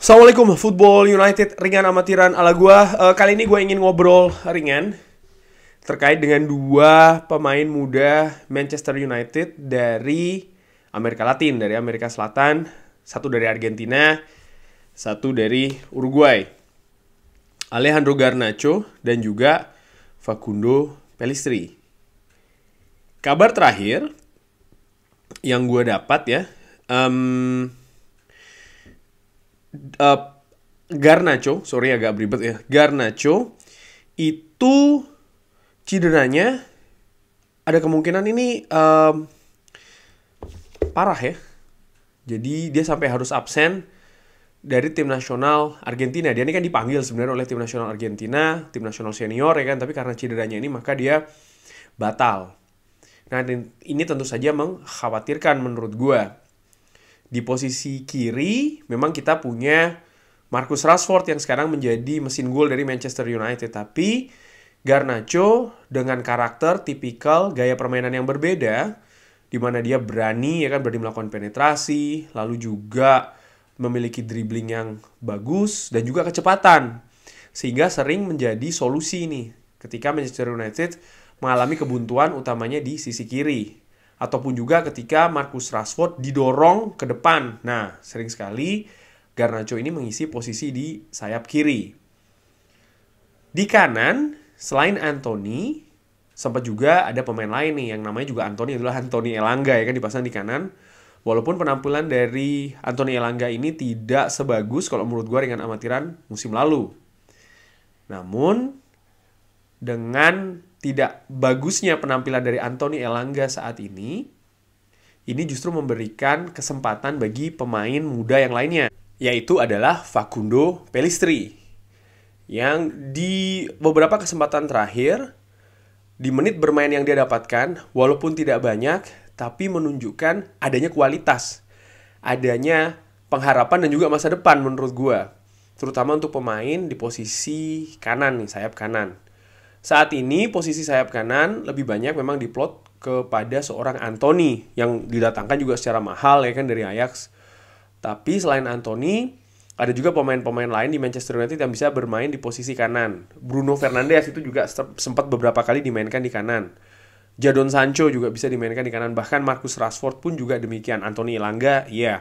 Assalamualaikum Football United ringan amatiran ala gua. Uh, kali ini gua ingin ngobrol ringan terkait dengan dua pemain muda Manchester United dari Amerika Latin, dari Amerika Selatan, satu dari Argentina, satu dari Uruguay. Alejandro Garnacho dan juga Facundo Pelistri. Kabar terakhir yang gue dapat ya, um, uh, Garnacho, sorry agak beribet ya, Garnacho itu cederanya ada kemungkinan ini um, parah ya. Jadi dia sampai harus absen dari tim nasional Argentina. Dia ini kan dipanggil sebenarnya oleh tim nasional Argentina, tim nasional senior ya kan, tapi karena cederanya ini maka dia batal. Nah, ini tentu saja mengkhawatirkan menurut gue. Di posisi kiri memang kita punya Marcus Rashford yang sekarang menjadi mesin gol dari Manchester United. Tapi Garnacho dengan karakter tipikal gaya permainan yang berbeda, di mana dia berani ya kan berani melakukan penetrasi, lalu juga memiliki dribbling yang bagus dan juga kecepatan. Sehingga sering menjadi solusi nih ketika Manchester United mengalami kebuntuan utamanya di sisi kiri ataupun juga ketika Marcus Rashford didorong ke depan. Nah, sering sekali Garnacho ini mengisi posisi di sayap kiri. Di kanan, selain Anthony, sempat juga ada pemain lain nih yang namanya juga Anthony adalah Anthony Elanga ya kan dipasang di kanan. Walaupun penampilan dari Anthony Elanga ini tidak sebagus kalau menurut gue dengan amatiran musim lalu. Namun dengan tidak bagusnya penampilan dari Anthony Elanga saat ini, ini justru memberikan kesempatan bagi pemain muda yang lainnya, yaitu adalah Facundo Pelistri. Yang di beberapa kesempatan terakhir, di menit bermain yang dia dapatkan, walaupun tidak banyak, tapi menunjukkan adanya kualitas, adanya pengharapan dan juga masa depan menurut gue. Terutama untuk pemain di posisi kanan nih, sayap kanan saat ini posisi sayap kanan lebih banyak memang diplot kepada seorang Anthony yang didatangkan juga secara mahal ya kan dari Ajax. Tapi selain Anthony, ada juga pemain-pemain lain di Manchester United yang bisa bermain di posisi kanan. Bruno Fernandes itu juga sempat beberapa kali dimainkan di kanan. Jadon Sancho juga bisa dimainkan di kanan. Bahkan Marcus Rashford pun juga demikian. Anthony Ilanga, iya. Yeah.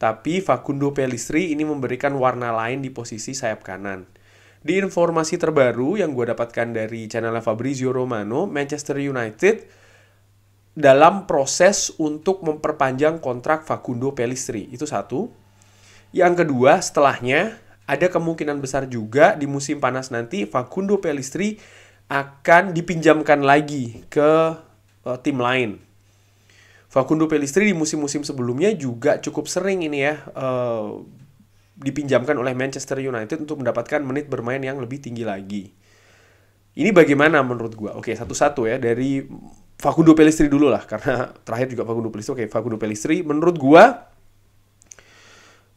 Tapi Facundo Pellistri ini memberikan warna lain di posisi sayap kanan. Di informasi terbaru yang gue dapatkan dari channel Fabrizio Romano, Manchester United dalam proses untuk memperpanjang kontrak Facundo Pellistri. Itu satu. Yang kedua, setelahnya ada kemungkinan besar juga di musim panas nanti Facundo Pellistri akan dipinjamkan lagi ke uh, tim lain. Facundo Pellistri di musim-musim sebelumnya juga cukup sering ini ya uh, dipinjamkan oleh Manchester United untuk mendapatkan menit bermain yang lebih tinggi lagi. Ini bagaimana menurut gua? Oke, satu-satu ya dari Facundo Pelistri dulu lah karena terakhir juga Facundo Pelistri. Oke, Facundo Pelistri menurut gua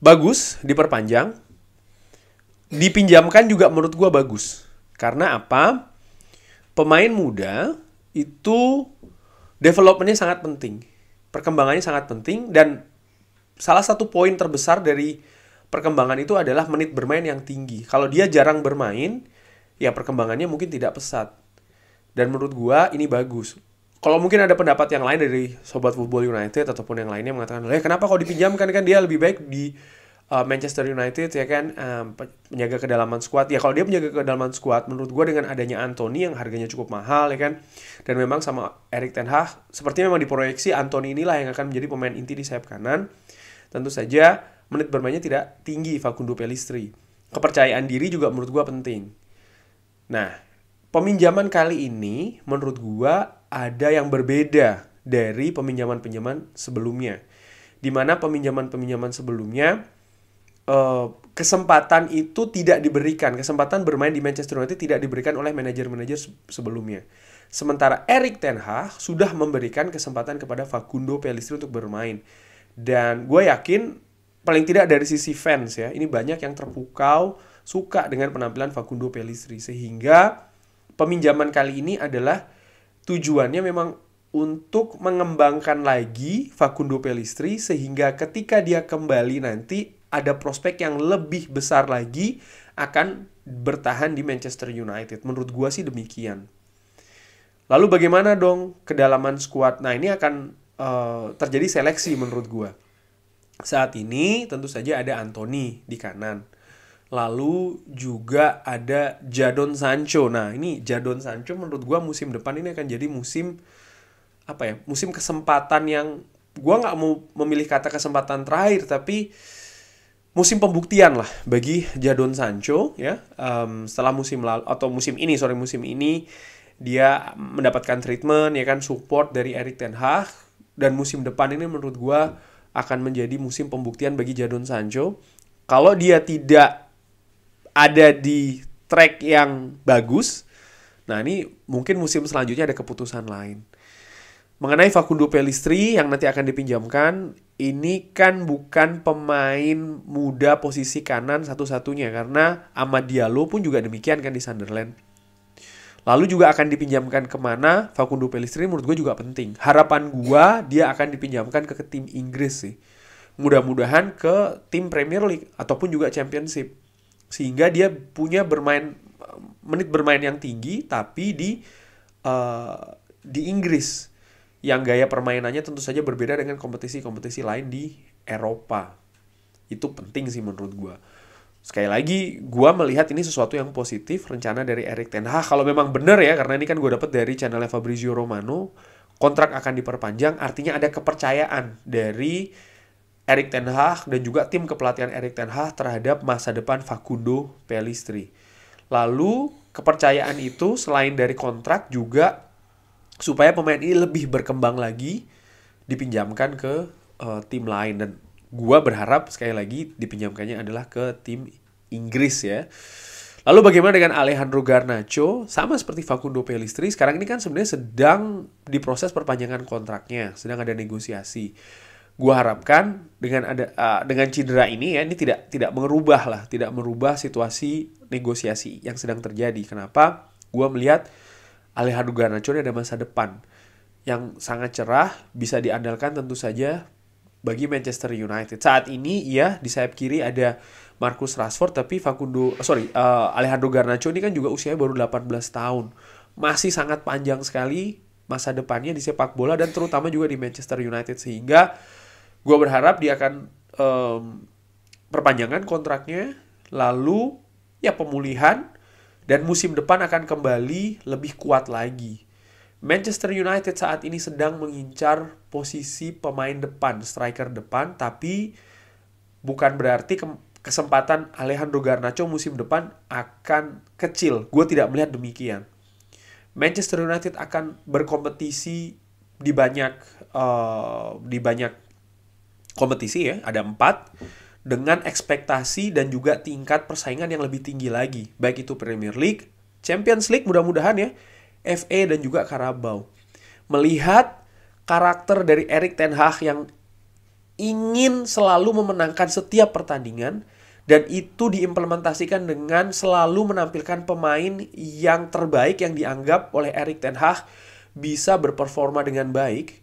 bagus diperpanjang. Dipinjamkan juga menurut gua bagus. Karena apa? Pemain muda itu developmentnya sangat penting. Perkembangannya sangat penting dan salah satu poin terbesar dari perkembangan itu adalah menit bermain yang tinggi. Kalau dia jarang bermain, ya perkembangannya mungkin tidak pesat. Dan menurut gua ini bagus. Kalau mungkin ada pendapat yang lain dari sobat Football United ataupun yang lainnya mengatakan, "Eh, kenapa kok dipinjamkan kan dia lebih baik di uh, Manchester United ya kan um, menjaga kedalaman squad ya kalau dia menjaga kedalaman squad menurut gua dengan adanya Anthony yang harganya cukup mahal ya kan dan memang sama Erik Ten Hag sepertinya memang diproyeksi Anthony inilah yang akan menjadi pemain inti di sayap kanan tentu saja menit bermainnya tidak tinggi Facundo Pelistri. Kepercayaan diri juga menurut gue penting. Nah, peminjaman kali ini menurut gue ada yang berbeda dari peminjaman-peminjaman sebelumnya. di mana peminjaman-peminjaman sebelumnya eh, kesempatan itu tidak diberikan, kesempatan bermain di Manchester United tidak diberikan oleh manajer-manajer sebelumnya. Sementara Erik Ten Hag sudah memberikan kesempatan kepada Facundo Pelistri untuk bermain. Dan gue yakin paling tidak dari sisi fans ya, ini banyak yang terpukau suka dengan penampilan Facundo Pelistri sehingga peminjaman kali ini adalah tujuannya memang untuk mengembangkan lagi Facundo Pelistri sehingga ketika dia kembali nanti ada prospek yang lebih besar lagi akan bertahan di Manchester United. Menurut gua sih demikian. Lalu bagaimana dong kedalaman skuad? Nah, ini akan uh, terjadi seleksi menurut gua. Saat ini tentu saja ada Anthony di kanan. Lalu juga ada Jadon Sancho. Nah, ini Jadon Sancho menurut gue musim depan ini akan jadi musim apa ya? Musim kesempatan yang gue nggak mau memilih kata kesempatan terakhir tapi musim pembuktian lah bagi Jadon Sancho ya um, setelah musim lalu atau musim ini sorry musim ini dia mendapatkan treatment ya kan support dari Erik Ten Hag dan musim depan ini menurut gue akan menjadi musim pembuktian bagi Jadon Sancho. Kalau dia tidak ada di track yang bagus, nah ini mungkin musim selanjutnya ada keputusan lain. Mengenai Facundo Pelistri yang nanti akan dipinjamkan, ini kan bukan pemain muda posisi kanan satu-satunya karena Amad Diallo pun juga demikian kan di Sunderland. Lalu juga akan dipinjamkan kemana Facundo Pellistri menurut gue juga penting. Harapan gue dia akan dipinjamkan ke, ke tim Inggris sih. Mudah-mudahan ke tim Premier League ataupun juga Championship. Sehingga dia punya bermain menit bermain yang tinggi tapi di uh, di Inggris yang gaya permainannya tentu saja berbeda dengan kompetisi-kompetisi lain di Eropa. Itu penting sih menurut gue sekali lagi gue melihat ini sesuatu yang positif rencana dari Erik Ten Hag kalau memang benar ya karena ini kan gue dapet dari channelnya Fabrizio Romano kontrak akan diperpanjang artinya ada kepercayaan dari Erik Ten Hag dan juga tim kepelatihan Erik Ten Hag terhadap masa depan Facundo Pelistri lalu kepercayaan itu selain dari kontrak juga supaya pemain ini lebih berkembang lagi dipinjamkan ke uh, tim lain dan gua berharap sekali lagi dipinjamkannya adalah ke tim Inggris ya. Lalu bagaimana dengan Alejandro Garnacho? Sama seperti Facundo Pelistri, sekarang ini kan sebenarnya sedang diproses perpanjangan kontraknya, sedang ada negosiasi. Gua harapkan dengan ada uh, dengan cedera ini ya, ini tidak tidak merubah lah, tidak merubah situasi negosiasi yang sedang terjadi. Kenapa? Gua melihat Alejandro Garnacho ini ada masa depan yang sangat cerah, bisa diandalkan tentu saja bagi Manchester United. Saat ini ya di sayap kiri ada Marcus Rashford tapi Facundo eh, sorry uh, Alejandro Garnacho ini kan juga usianya baru 18 tahun. Masih sangat panjang sekali masa depannya di sepak bola dan terutama juga di Manchester United sehingga gue berharap dia akan um, perpanjangan kontraknya lalu ya pemulihan dan musim depan akan kembali lebih kuat lagi Manchester United saat ini sedang mengincar posisi pemain depan, striker depan, tapi bukan berarti ke- kesempatan Alejandro Garnacho musim depan akan kecil. Gue tidak melihat demikian. Manchester United akan berkompetisi di banyak uh, di banyak kompetisi ya, ada empat dengan ekspektasi dan juga tingkat persaingan yang lebih tinggi lagi, baik itu Premier League, Champions League mudah-mudahan ya, FA dan juga Karabau. Melihat karakter dari Erik Ten Hag yang ingin selalu memenangkan setiap pertandingan dan itu diimplementasikan dengan selalu menampilkan pemain yang terbaik yang dianggap oleh Erik Ten Hag bisa berperforma dengan baik.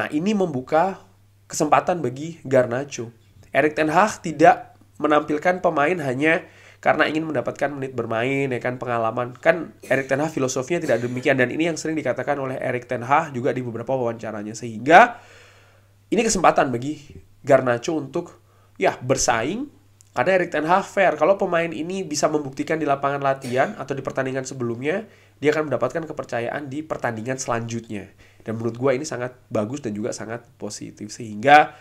Nah, ini membuka kesempatan bagi Garnacho. Erik Ten Hag tidak menampilkan pemain hanya karena ingin mendapatkan menit bermain ya kan pengalaman kan Erik ten Hag filosofinya tidak demikian dan ini yang sering dikatakan oleh Erik ten Hag juga di beberapa wawancaranya sehingga ini kesempatan bagi Garnacho untuk ya bersaing karena Erik ten Hag fair kalau pemain ini bisa membuktikan di lapangan latihan atau di pertandingan sebelumnya dia akan mendapatkan kepercayaan di pertandingan selanjutnya dan menurut gue ini sangat bagus dan juga sangat positif sehingga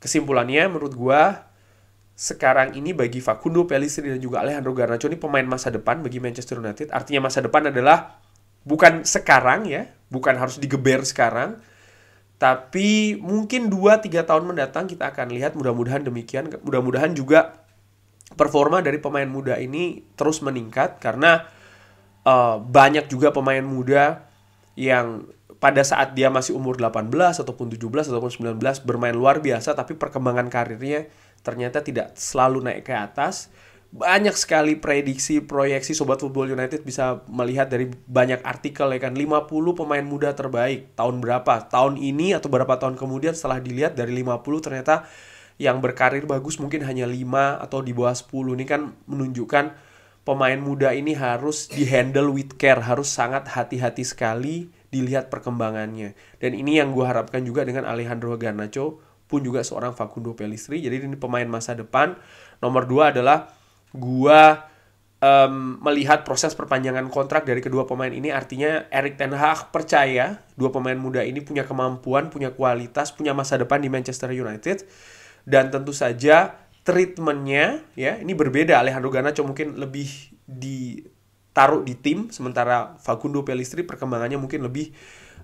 kesimpulannya menurut gue sekarang ini bagi Facundo Pellistri dan juga Alejandro Garnacho ini pemain masa depan bagi Manchester United. Artinya masa depan adalah bukan sekarang ya, bukan harus digeber sekarang. Tapi mungkin 2-3 tahun mendatang kita akan lihat mudah-mudahan demikian. Mudah-mudahan juga performa dari pemain muda ini terus meningkat karena uh, banyak juga pemain muda yang pada saat dia masih umur 18 ataupun 17 ataupun 19 bermain luar biasa tapi perkembangan karirnya ternyata tidak selalu naik ke atas. Banyak sekali prediksi, proyeksi Sobat Football United bisa melihat dari banyak artikel ya kan 50 pemain muda terbaik tahun berapa? Tahun ini atau berapa tahun kemudian setelah dilihat dari 50 ternyata yang berkarir bagus mungkin hanya 5 atau di bawah 10. Ini kan menunjukkan pemain muda ini harus di handle with care, harus sangat hati-hati sekali dilihat perkembangannya. Dan ini yang gue harapkan juga dengan Alejandro Garnacho pun juga seorang Facundo Pelistri. Jadi ini pemain masa depan. Nomor dua adalah gua um, melihat proses perpanjangan kontrak dari kedua pemain ini artinya Erik Ten Hag percaya dua pemain muda ini punya kemampuan, punya kualitas, punya masa depan di Manchester United dan tentu saja treatmentnya ya ini berbeda Alejandro Garnacho mungkin lebih ditaruh di tim sementara Facundo Pelistri perkembangannya mungkin lebih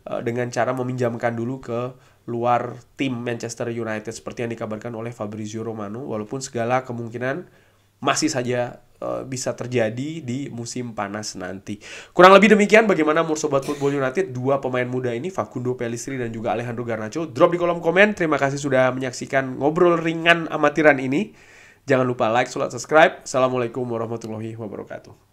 uh, dengan cara meminjamkan dulu ke luar tim Manchester United seperti yang dikabarkan oleh Fabrizio Romano walaupun segala kemungkinan masih saja eh, bisa terjadi di musim panas nanti. Kurang lebih demikian bagaimana menurut Sobat Football United dua pemain muda ini Facundo Pellistri dan juga Alejandro Garnacho. Drop di kolom komen. Terima kasih sudah menyaksikan ngobrol ringan amatiran ini. Jangan lupa like, subscribe. Assalamualaikum warahmatullahi wabarakatuh.